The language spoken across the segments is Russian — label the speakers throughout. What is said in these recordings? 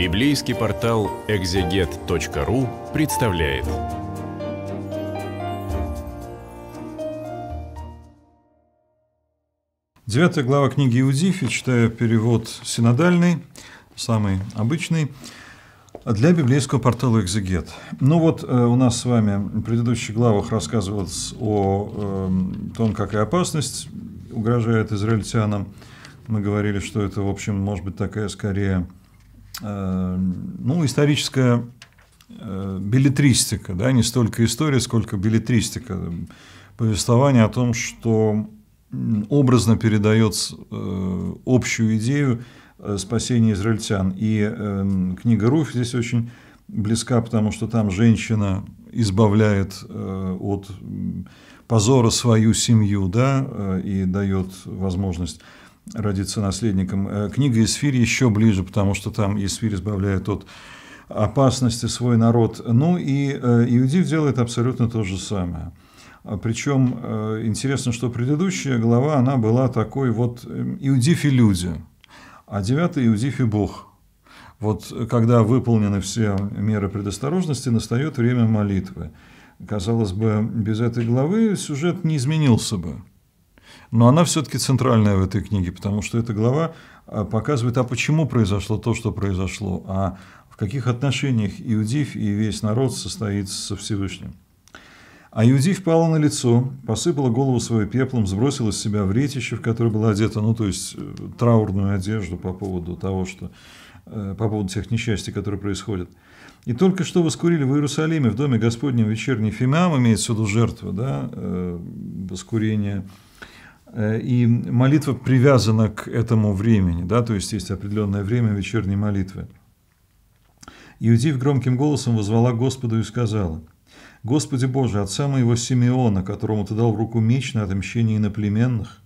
Speaker 1: Библейский портал экзегет.ру представляет. Девятая глава книги Иудифи, читаю перевод синодальный, самый обычный, для библейского портала «Экзегет». Ну вот, э, у нас с вами в предыдущих главах рассказывалось о э, том, какая опасность угрожает израильтянам. Мы говорили, что это, в общем, может быть такая скорее Э, ну, историческая э, билетристика, да, не столько история, сколько билетристика, повествование о том, что образно передает э, общую идею спасения израильтян. И книга Руф здесь очень близка, потому что там женщина избавляет от позора свою семью, да, и дает возможность родиться наследником. Э, книга Исфирь еще ближе, потому что там Исфирь избавляет от опасности свой народ. Ну и э, Иудив делает абсолютно то же самое. А Причем э, интересно, что предыдущая глава, она была такой вот «Иудиф и люди», а девятый «Иудиф и Бог». Вот когда выполнены все меры предосторожности, настает время молитвы. Казалось бы, без этой главы сюжет не изменился бы но она все-таки центральная в этой книге, потому что эта глава э, показывает, а почему произошло то, что произошло, а в каких отношениях Иудив и весь народ состоит со Всевышним. А Иудив пала на лицо, посыпала голову свою пеплом, сбросила с себя вретище, в которое была одета, ну, то есть э, траурную одежду по поводу того, что э, по поводу тех несчастий, которые происходят. И только что воскурили в Иерусалиме, в доме Господнем вечерний фимиам, имеется в виду жертва, да, воскурение Э, и молитва привязана к этому времени, да, то есть есть определенное время вечерней молитвы. Иудив громким голосом возвала Господу и сказала, «Господи Боже, отца моего Симеона, которому ты дал в руку меч на отомщение иноплеменных,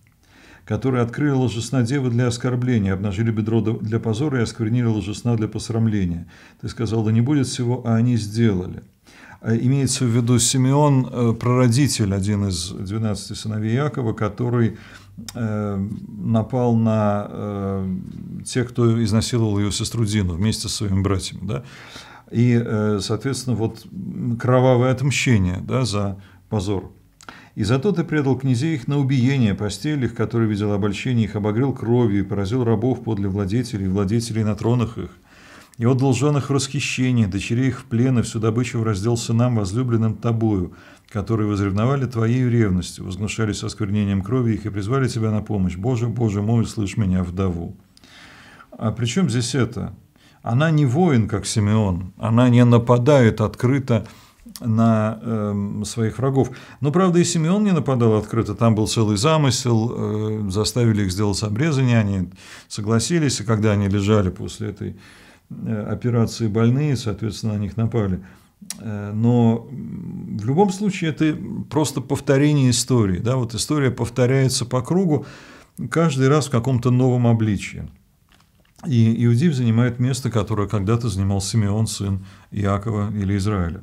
Speaker 1: который открыли ложесна девы для оскорбления, обнажили бедро для позора и осквернили ложесна для посрамления. Ты сказал, да не будет всего, а они сделали». Э, имеется в виду Симеон, э, прародитель, один из 12 сыновей Якова, который э, напал на тех, кто изнасиловал ее сестру Дину вместе со своими братьями. Да? И, соответственно, вот кровавое отмщение да, за позор. «И зато ты предал князей их на убиение постель их, который видел обольщение их, обогрел кровью и поразил рабов подле владетелей, владетелей на тронах их и отдал жен их в расхищение, дочерей их в плен, и всю добычу в раздел сынам, возлюбленным тобою, которые возревновали твоей ревностью, возгнушались осквернением крови их и призвали тебя на помощь. Боже, Боже мой, слышь меня, вдову». А при чем здесь это? Она не воин, как Симеон, она не нападает открыто на э, своих врагов. Но, правда, и Симеон не нападал открыто. Там был целый замысел, э, заставили их сделать обрезание, они согласились, и когда они лежали после этой Э, операции больные, соответственно, на них напали. Э, но в любом случае это просто повторение истории. Да? Вот история повторяется по кругу каждый раз в каком-то новом обличии. И Иудив занимает место, которое когда-то занимал Симеон, сын Иакова или Израиля.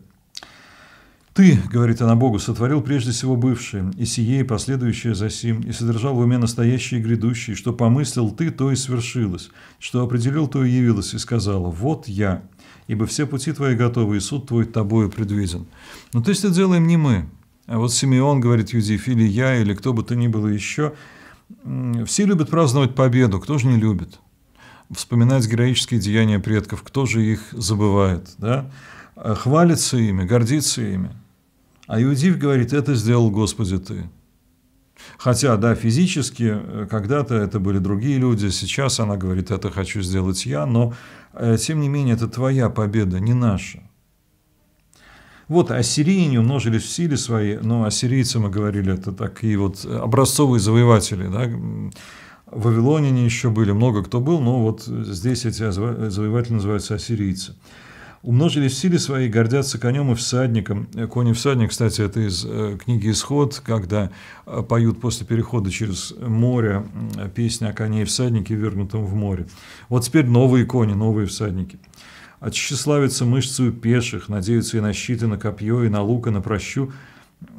Speaker 1: «Ты, — говорит она Богу, — сотворил прежде всего бывшее, и сие, и последующее за сим, и содержал в уме настоящее и грядущее, что помыслил ты, то и свершилось, что определил, то и явилось, и сказала, вот я, ибо все пути твои готовы, и суд твой тобою предвиден». Но «Ну, то есть это делаем не мы. А вот Симеон говорит Юдиф, или я, или кто бы то ни было еще. Все любят праздновать победу, кто же не любит? Вспоминать героические деяния предков, кто же их забывает, да? Э, хвалится ими, гордится ими. А Иудив говорит, это сделал Господи ты. Хотя, да, физически э, когда-то это были другие люди, сейчас она говорит, это хочу сделать я, но э, тем не менее это твоя победа, не наша. Вот ассирии не умножились в силе своей, но ассирийцы, мы говорили, это такие вот образцовые завоеватели, да, в Вавилоне еще были, много кто был, но вот здесь эти завоеватели называются ассирийцы умножились в силе своей, гордятся конем и всадником. Э, конь и всадник, кстати, это из э, книги «Исход», когда э, поют после перехода через море песня о коне и всаднике, вернутом в море. Вот теперь новые кони, новые всадники. мышцы у пеших, надеются и на щиты, на копье, и на лук, и на прощу.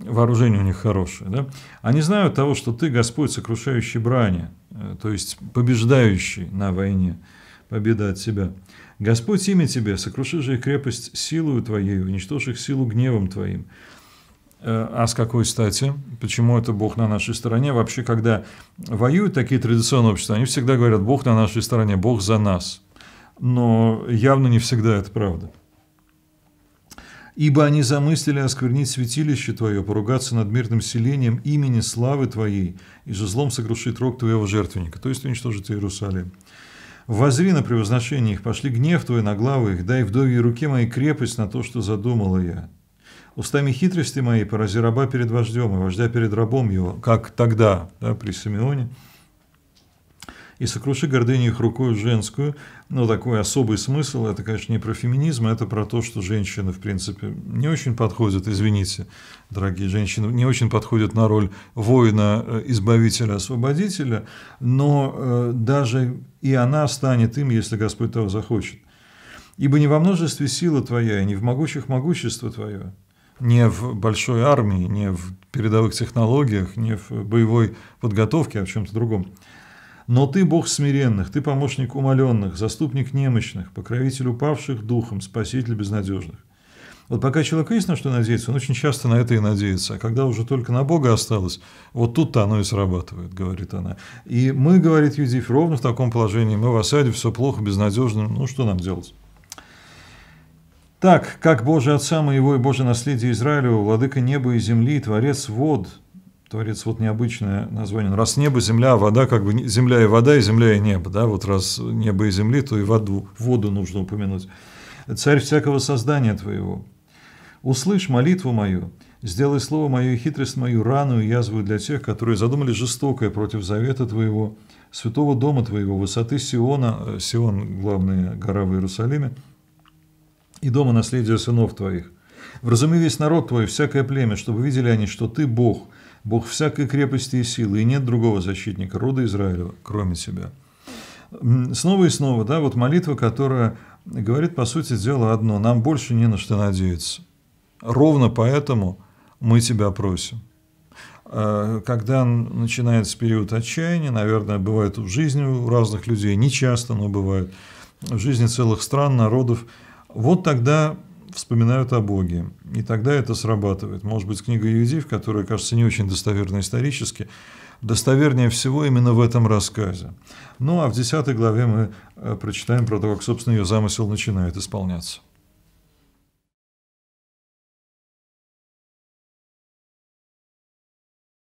Speaker 1: Вооружение у них хорошее. Да? Они знают того, что ты Господь, сокрушающий брани, то есть побеждающий на войне, победа от тебя. Господь имя тебе, сокруши же крепость силою твоей, уничтожь их силу гневом твоим. Э, а с какой стати? Почему это Бог на нашей стороне? Вообще, когда воюют такие традиционные общества, они всегда говорят, Бог на нашей стороне, Бог за нас. Но явно не всегда это правда. «Ибо они замыслили осквернить святилище Твое, поругаться над мирным селением имени славы Твоей, и же злом сокрушить рог Твоего жертвенника», то есть уничтожить Иерусалим. Возри на превозношение их, пошли гнев твой на главы их, дай вдовьей руке моей крепость на то, что задумала я. Устами хитрости моей порази раба перед вождем и вождя перед рабом его, как тогда, да, при Симеоне, и «Сокруши гордыню их рукой женскую». Но ну, такой особый смысл, это, конечно, не про феминизм, а это про то, что женщины, в принципе, не очень подходят, извините, дорогие женщины, не очень подходят на роль воина, э, избавителя, освободителя, но э, даже и она станет им, если Господь того захочет. Ибо не во множестве сила твоя, и не в могучих могущество твое, не в большой армии, не в передовых технологиях, не в боевой подготовке, а в чем-то другом. Но ты Бог смиренных, ты помощник умоленных, заступник немощных, покровитель упавших духом, спаситель безнадежных. Вот пока человек есть на что надеяться, он очень часто на это и надеется. А когда уже только на Бога осталось, вот тут-то оно и срабатывает, говорит она. И мы, говорит Юдиф, ровно в таком положении, мы в осаде, все плохо, безнадежно, ну что нам делать? Так, как Божий Отца моего и Божий наследие Израилева, владыка неба и земли, творец вод, творец вот необычное название. Ну, раз небо, земля, а вода, как бы земля и вода, и земля и небо, да, вот раз небо и земли, то и воду, воду нужно упомянуть. Царь всякого создания твоего, услышь молитву мою, сделай слово мое и хитрость мою, рану и язву для тех, которые задумали жестокое против завета твоего, святого дома твоего, высоты Сиона, э, Сион, главная гора в Иерусалиме, и дома наследия сынов твоих. Вразуми весь народ твой, всякое племя, чтобы видели они, что ты Бог, Бог всякой крепости и силы, и нет другого защитника рода Израилева, кроме тебя. Снова и снова, да, вот молитва, которая говорит, по сути дела, одно, нам больше не на что надеяться. Ровно поэтому мы тебя просим. Э, когда начинается период отчаяния, наверное, бывает в жизни у разных людей, не часто, но бывает, в жизни целых стран, народов, вот тогда вспоминают о Боге. И тогда это срабатывает. Может быть, книга Юдив, которая кажется не очень достоверной исторически, достовернее всего именно в этом рассказе. Ну а в 10 главе мы э, прочитаем про то, как, собственно, ее замысел начинает исполняться.